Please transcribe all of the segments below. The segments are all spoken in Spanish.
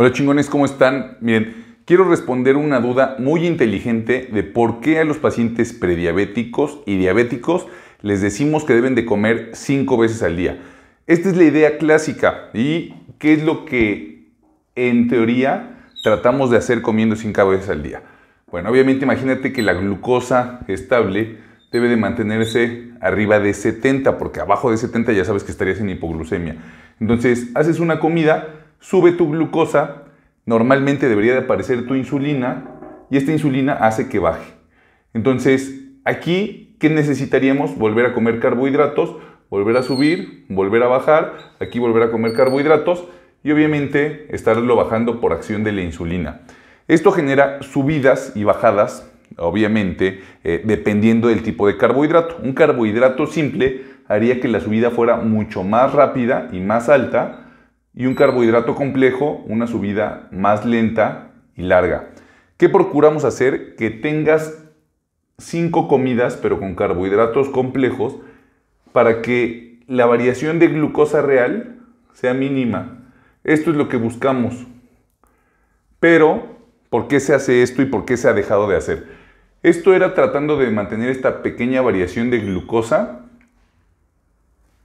Hola chingones, ¿cómo están? Miren, quiero responder una duda muy inteligente de por qué a los pacientes prediabéticos y diabéticos les decimos que deben de comer cinco veces al día. Esta es la idea clásica y qué es lo que en teoría tratamos de hacer comiendo cinco veces al día. Bueno, obviamente imagínate que la glucosa estable debe de mantenerse arriba de 70, porque abajo de 70 ya sabes que estarías en hipoglucemia. Entonces, haces una comida sube tu glucosa, normalmente debería de aparecer tu insulina y esta insulina hace que baje. Entonces, aquí, ¿qué necesitaríamos? Volver a comer carbohidratos, volver a subir, volver a bajar, aquí volver a comer carbohidratos y obviamente estarlo bajando por acción de la insulina. Esto genera subidas y bajadas, obviamente, eh, dependiendo del tipo de carbohidrato. Un carbohidrato simple haría que la subida fuera mucho más rápida y más alta y un carbohidrato complejo, una subida más lenta y larga. ¿Qué procuramos hacer? Que tengas cinco comidas, pero con carbohidratos complejos, para que la variación de glucosa real sea mínima. Esto es lo que buscamos. Pero, ¿por qué se hace esto y por qué se ha dejado de hacer? Esto era tratando de mantener esta pequeña variación de glucosa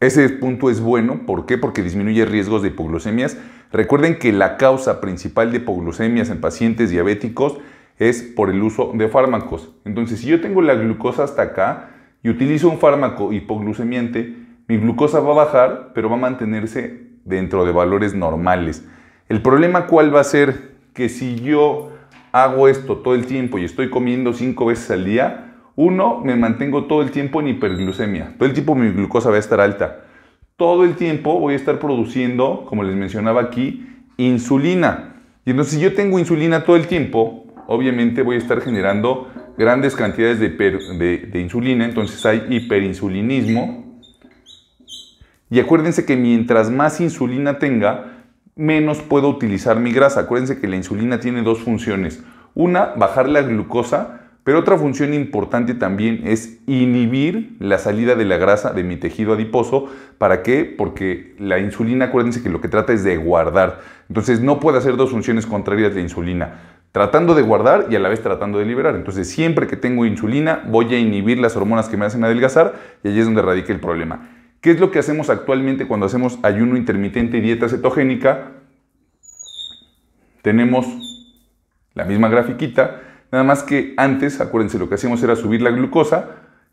ese punto es bueno, ¿por qué? Porque disminuye riesgos de hipoglucemias. Recuerden que la causa principal de hipoglucemias en pacientes diabéticos es por el uso de fármacos. Entonces, si yo tengo la glucosa hasta acá y utilizo un fármaco hipoglucemiante, mi glucosa va a bajar, pero va a mantenerse dentro de valores normales. El problema cuál va a ser que si yo hago esto todo el tiempo y estoy comiendo cinco veces al día, uno, me mantengo todo el tiempo en hiperglucemia. Todo el tiempo mi glucosa va a estar alta. Todo el tiempo voy a estar produciendo, como les mencionaba aquí, insulina. Y entonces si yo tengo insulina todo el tiempo, obviamente voy a estar generando grandes cantidades de, de insulina. Entonces hay hiperinsulinismo. Y acuérdense que mientras más insulina tenga, menos puedo utilizar mi grasa. Acuérdense que la insulina tiene dos funciones. Una, bajar la glucosa pero otra función importante también es inhibir la salida de la grasa de mi tejido adiposo. ¿Para qué? Porque la insulina, acuérdense que lo que trata es de guardar. Entonces no puede hacer dos funciones contrarias la insulina. Tratando de guardar y a la vez tratando de liberar. Entonces siempre que tengo insulina voy a inhibir las hormonas que me hacen adelgazar y allí es donde radica el problema. ¿Qué es lo que hacemos actualmente cuando hacemos ayuno intermitente y dieta cetogénica? Tenemos la misma grafiquita Nada más que antes, acuérdense, lo que hacíamos era subir la glucosa,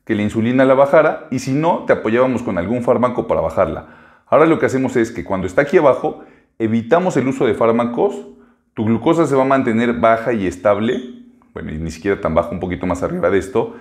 que la insulina la bajara y si no, te apoyábamos con algún fármaco para bajarla. Ahora lo que hacemos es que cuando está aquí abajo, evitamos el uso de fármacos, tu glucosa se va a mantener baja y estable, bueno, ni siquiera tan baja, un poquito más arriba de esto,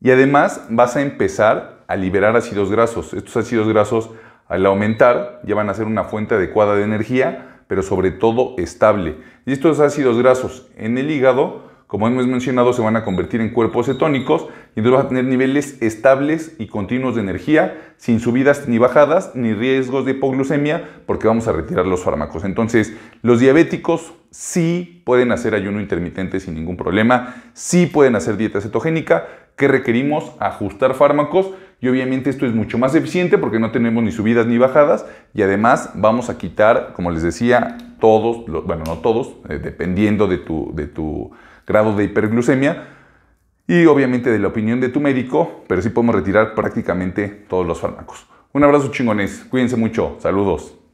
y además vas a empezar a liberar ácidos grasos. Estos ácidos grasos al aumentar ya van a ser una fuente adecuada de energía, pero sobre todo estable. Y estos ácidos grasos en el hígado como hemos mencionado, se van a convertir en cuerpos cetónicos y entonces vas a tener niveles estables y continuos de energía, sin subidas ni bajadas, ni riesgos de hipoglucemia, porque vamos a retirar los fármacos. Entonces, los diabéticos sí pueden hacer ayuno intermitente sin ningún problema, sí pueden hacer dieta cetogénica, que requerimos ajustar fármacos y obviamente esto es mucho más eficiente porque no tenemos ni subidas ni bajadas y además vamos a quitar, como les decía, todos, bueno, no todos, eh, dependiendo de tu... De tu Grado de hiperglucemia y obviamente de la opinión de tu médico, pero sí podemos retirar prácticamente todos los fármacos. Un abrazo chingones, cuídense mucho, saludos.